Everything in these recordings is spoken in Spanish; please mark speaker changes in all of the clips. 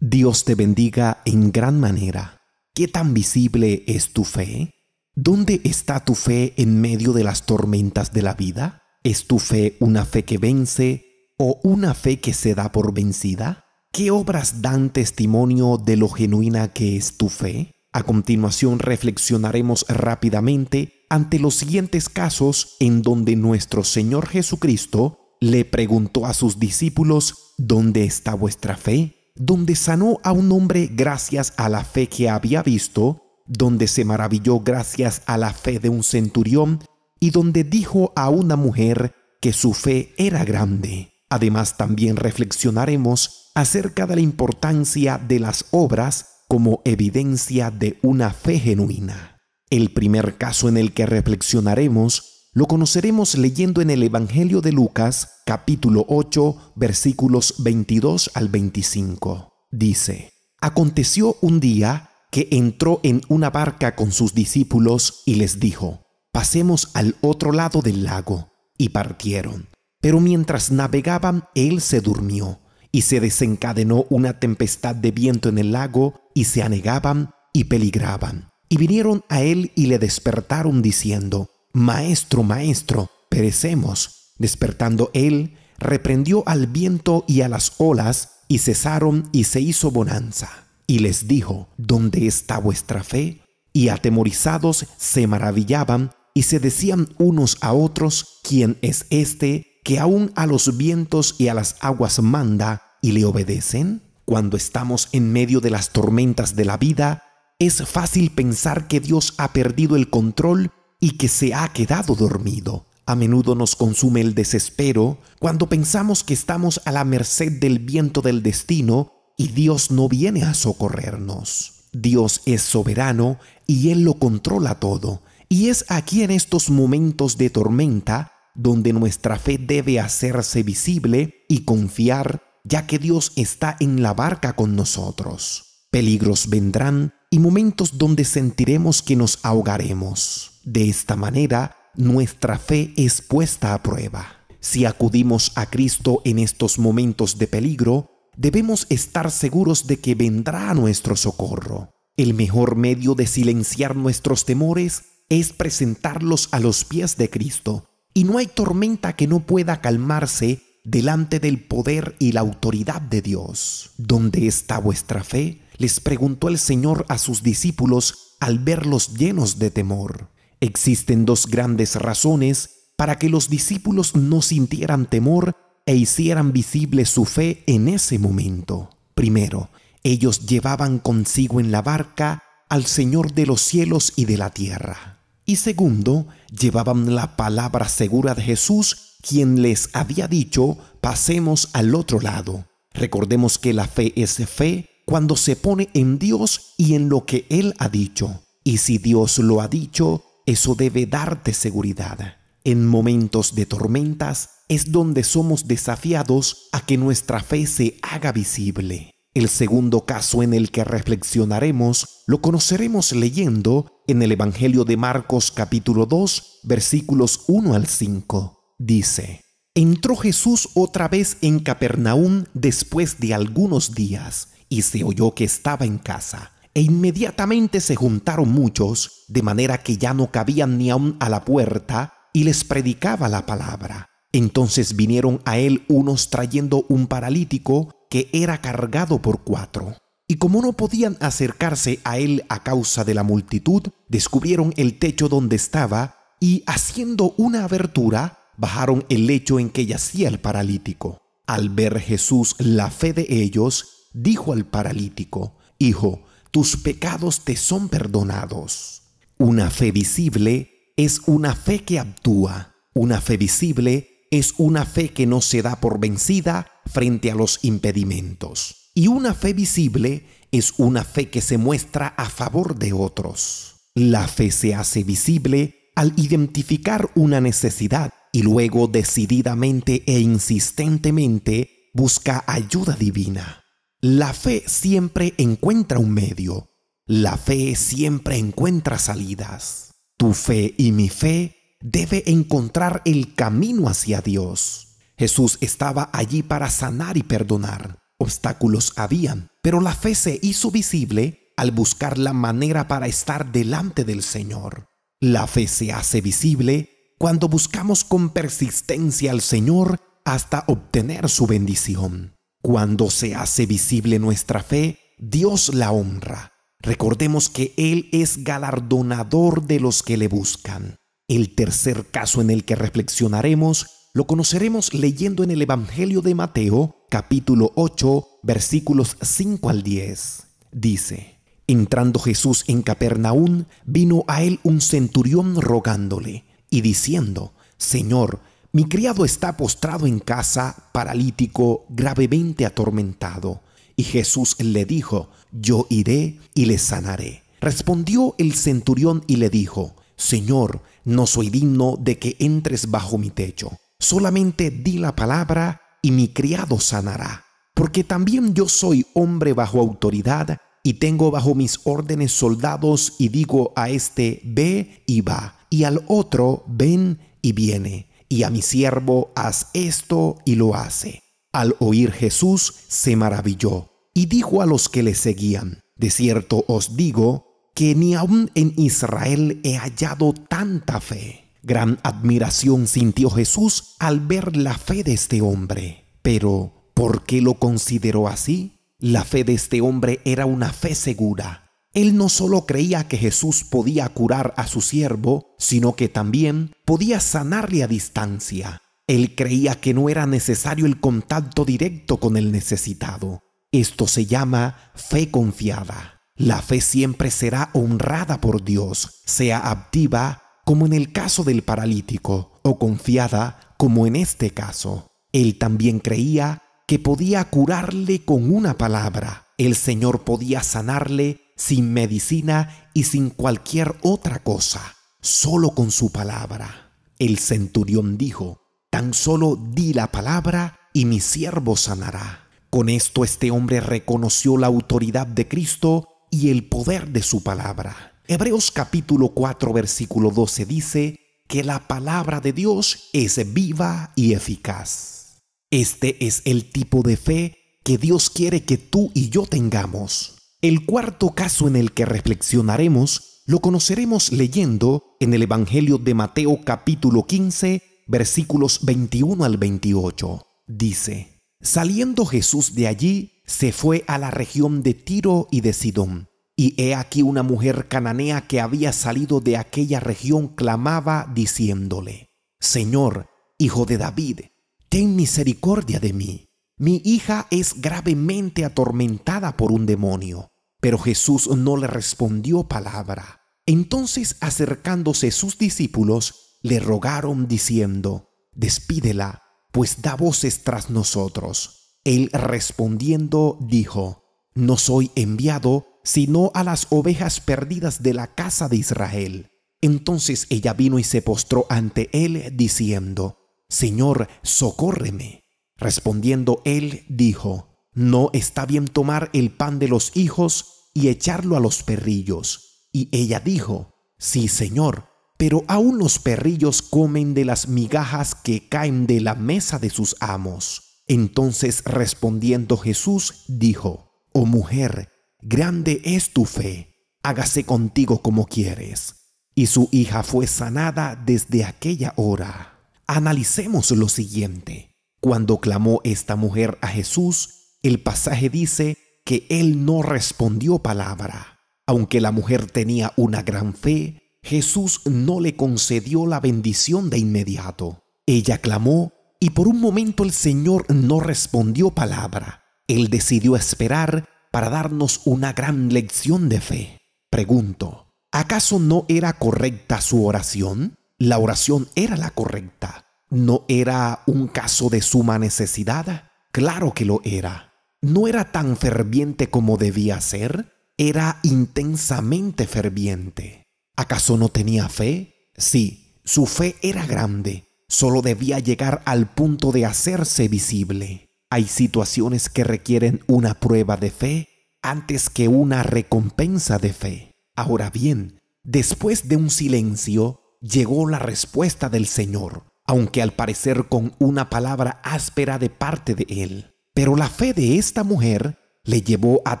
Speaker 1: Dios te bendiga en gran manera. ¿Qué tan visible es tu fe? ¿Dónde está tu fe en medio de las tormentas de la vida? ¿Es tu fe una fe que vence o una fe que se da por vencida? ¿Qué obras dan testimonio de lo genuina que es tu fe? A continuación reflexionaremos rápidamente ante los siguientes casos en donde nuestro Señor Jesucristo le preguntó a sus discípulos, ¿dónde está vuestra fe? Donde sanó a un hombre gracias a la fe que había visto, donde se maravilló gracias a la fe de un centurión y donde dijo a una mujer que su fe era grande. Además también reflexionaremos acerca de la importancia de las obras como evidencia de una fe genuina. El primer caso en el que reflexionaremos lo conoceremos leyendo en el Evangelio de Lucas capítulo 8 versículos 22 al 25. Dice, Aconteció un día que entró en una barca con sus discípulos y les dijo, Pasemos al otro lado del lago. Y partieron. Pero mientras navegaban, él se durmió, y se desencadenó una tempestad de viento en el lago, y se anegaban y peligraban. Y vinieron a él y le despertaron diciendo, Maestro, maestro, perecemos. Despertando él, reprendió al viento y a las olas, y cesaron y se hizo bonanza. Y les dijo, ¿Dónde está vuestra fe? Y atemorizados se maravillaban y se decían unos a otros, ¿quién es este que aún a los vientos y a las aguas manda y le obedecen? Cuando estamos en medio de las tormentas de la vida, es fácil pensar que Dios ha perdido el control y que se ha quedado dormido. A menudo nos consume el desespero cuando pensamos que estamos a la merced del viento del destino y Dios no viene a socorrernos. Dios es soberano y Él lo controla todo. Y es aquí en estos momentos de tormenta donde nuestra fe debe hacerse visible y confiar, ya que Dios está en la barca con nosotros. Peligros vendrán, y momentos donde sentiremos que nos ahogaremos. De esta manera, nuestra fe es puesta a prueba. Si acudimos a Cristo en estos momentos de peligro, debemos estar seguros de que vendrá nuestro socorro. El mejor medio de silenciar nuestros temores es presentarlos a los pies de Cristo, y no hay tormenta que no pueda calmarse delante del poder y la autoridad de Dios. ¿Dónde está vuestra fe, les preguntó el Señor a sus discípulos al verlos llenos de temor. Existen dos grandes razones para que los discípulos no sintieran temor e hicieran visible su fe en ese momento. Primero, ellos llevaban consigo en la barca al Señor de los cielos y de la tierra. Y segundo, llevaban la palabra segura de Jesús, quien les había dicho, pasemos al otro lado. Recordemos que la fe es fe cuando se pone en Dios y en lo que Él ha dicho. Y si Dios lo ha dicho, eso debe darte seguridad. En momentos de tormentas es donde somos desafiados a que nuestra fe se haga visible. El segundo caso en el que reflexionaremos lo conoceremos leyendo en el Evangelio de Marcos capítulo 2 versículos 1 al 5. Dice, Entró Jesús otra vez en Capernaum después de algunos días y se oyó que estaba en casa, e inmediatamente se juntaron muchos, de manera que ya no cabían ni aun a la puerta, y les predicaba la palabra. Entonces vinieron a él unos trayendo un paralítico que era cargado por cuatro. Y como no podían acercarse a él a causa de la multitud, descubrieron el techo donde estaba y haciendo una abertura, bajaron el lecho en que yacía el paralítico. Al ver Jesús la fe de ellos, dijo al paralítico, Hijo, tus pecados te son perdonados. Una fe visible es una fe que actúa. Una fe visible es una fe que no se da por vencida frente a los impedimentos. Y una fe visible es una fe que se muestra a favor de otros. La fe se hace visible al identificar una necesidad y luego decididamente e insistentemente busca ayuda divina. La fe siempre encuentra un medio. La fe siempre encuentra salidas. Tu fe y mi fe debe encontrar el camino hacia Dios. Jesús estaba allí para sanar y perdonar. Obstáculos habían, pero la fe se hizo visible al buscar la manera para estar delante del Señor. La fe se hace visible cuando buscamos con persistencia al Señor hasta obtener su bendición. Cuando se hace visible nuestra fe, Dios la honra. Recordemos que Él es galardonador de los que le buscan. El tercer caso en el que reflexionaremos lo conoceremos leyendo en el Evangelio de Mateo, capítulo 8, versículos 5 al 10. Dice, Entrando Jesús en Capernaum, vino a él un centurión rogándole y diciendo, Señor, mi criado está postrado en casa, paralítico, gravemente atormentado. Y Jesús le dijo, Yo iré y le sanaré. Respondió el centurión y le dijo, Señor, no soy digno de que entres bajo mi techo. Solamente di la palabra y mi criado sanará. Porque también yo soy hombre bajo autoridad y tengo bajo mis órdenes soldados y digo a este, ve y va, y al otro, ven y viene y a mi siervo haz esto y lo hace. Al oír Jesús se maravilló y dijo a los que le seguían, De cierto os digo que ni aun en Israel he hallado tanta fe. Gran admiración sintió Jesús al ver la fe de este hombre. Pero, ¿por qué lo consideró así? La fe de este hombre era una fe segura, él no solo creía que Jesús podía curar a su siervo, sino que también podía sanarle a distancia. Él creía que no era necesario el contacto directo con el necesitado. Esto se llama fe confiada. La fe siempre será honrada por Dios, sea activa como en el caso del paralítico o confiada como en este caso. Él también creía que podía curarle con una palabra. El Señor podía sanarle sin medicina y sin cualquier otra cosa, solo con su palabra. El centurión dijo, tan solo di la palabra y mi siervo sanará. Con esto este hombre reconoció la autoridad de Cristo y el poder de su palabra. Hebreos capítulo 4 versículo 12 dice que la palabra de Dios es viva y eficaz. Este es el tipo de fe que Dios quiere que tú y yo tengamos. El cuarto caso en el que reflexionaremos lo conoceremos leyendo en el Evangelio de Mateo capítulo 15 versículos 21 al 28. Dice, Saliendo Jesús de allí, se fue a la región de Tiro y de Sidón. Y he aquí una mujer cananea que había salido de aquella región clamaba diciéndole, Señor, hijo de David, ten misericordia de mí. Mi hija es gravemente atormentada por un demonio. Pero Jesús no le respondió palabra. Entonces acercándose sus discípulos, le rogaron diciendo, Despídela, pues da voces tras nosotros. Él respondiendo dijo, No soy enviado sino a las ovejas perdidas de la casa de Israel. Entonces ella vino y se postró ante él, diciendo, Señor, socórreme. Respondiendo él, dijo, No está bien tomar el pan de los hijos y echarlo a los perrillos. Y ella dijo, Sí, señor, pero aún los perrillos comen de las migajas que caen de la mesa de sus amos. Entonces respondiendo Jesús dijo, Oh mujer, grande es tu fe, hágase contigo como quieres. Y su hija fue sanada desde aquella hora. Analicemos lo siguiente. Cuando clamó esta mujer a Jesús, el pasaje dice que él no respondió palabra. Aunque la mujer tenía una gran fe, Jesús no le concedió la bendición de inmediato. Ella clamó y por un momento el Señor no respondió palabra. Él decidió esperar para darnos una gran lección de fe. Pregunto, ¿acaso no era correcta su oración? La oración era la correcta. ¿No era un caso de suma necesidad? Claro que lo era no era tan ferviente como debía ser, era intensamente ferviente. ¿Acaso no tenía fe? Sí, su fe era grande, solo debía llegar al punto de hacerse visible. Hay situaciones que requieren una prueba de fe antes que una recompensa de fe. Ahora bien, después de un silencio, llegó la respuesta del Señor, aunque al parecer con una palabra áspera de parte de él. Pero la fe de esta mujer le llevó a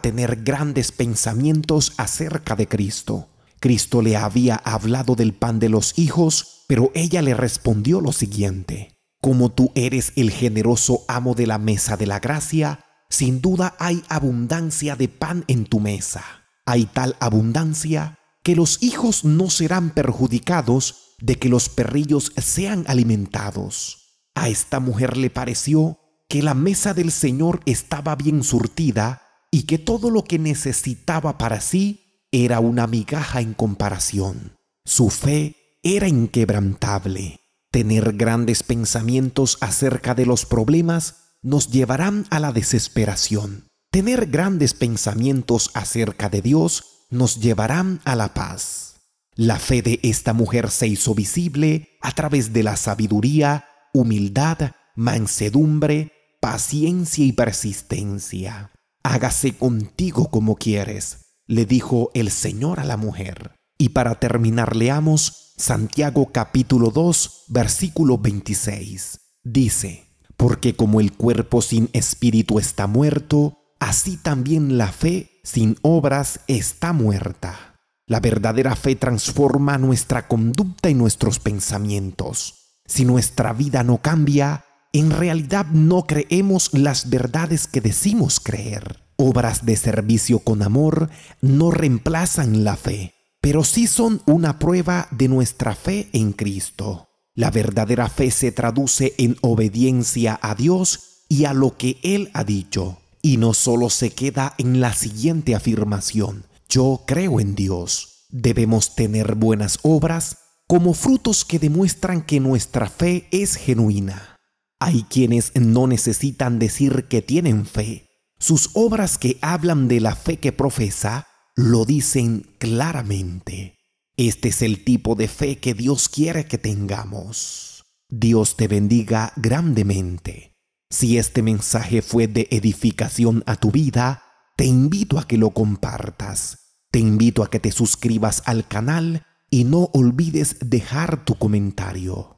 Speaker 1: tener grandes pensamientos acerca de Cristo. Cristo le había hablado del pan de los hijos, pero ella le respondió lo siguiente. Como tú eres el generoso amo de la mesa de la gracia, sin duda hay abundancia de pan en tu mesa. Hay tal abundancia que los hijos no serán perjudicados de que los perrillos sean alimentados. A esta mujer le pareció que la mesa del Señor estaba bien surtida y que todo lo que necesitaba para sí era una migaja en comparación. Su fe era inquebrantable. Tener grandes pensamientos acerca de los problemas nos llevarán a la desesperación. Tener grandes pensamientos acerca de Dios nos llevarán a la paz. La fe de esta mujer se hizo visible a través de la sabiduría, humildad, mansedumbre, paciencia y persistencia. Hágase contigo como quieres, le dijo el Señor a la mujer. Y para terminar leamos Santiago capítulo 2, versículo 26. Dice, porque como el cuerpo sin espíritu está muerto, así también la fe sin obras está muerta. La verdadera fe transforma nuestra conducta y nuestros pensamientos. Si nuestra vida no cambia, en realidad no creemos las verdades que decimos creer. Obras de servicio con amor no reemplazan la fe, pero sí son una prueba de nuestra fe en Cristo. La verdadera fe se traduce en obediencia a Dios y a lo que Él ha dicho, y no solo se queda en la siguiente afirmación, yo creo en Dios. Debemos tener buenas obras como frutos que demuestran que nuestra fe es genuina. Hay quienes no necesitan decir que tienen fe. Sus obras que hablan de la fe que profesa lo dicen claramente. Este es el tipo de fe que Dios quiere que tengamos. Dios te bendiga grandemente. Si este mensaje fue de edificación a tu vida, te invito a que lo compartas. Te invito a que te suscribas al canal y no olvides dejar tu comentario.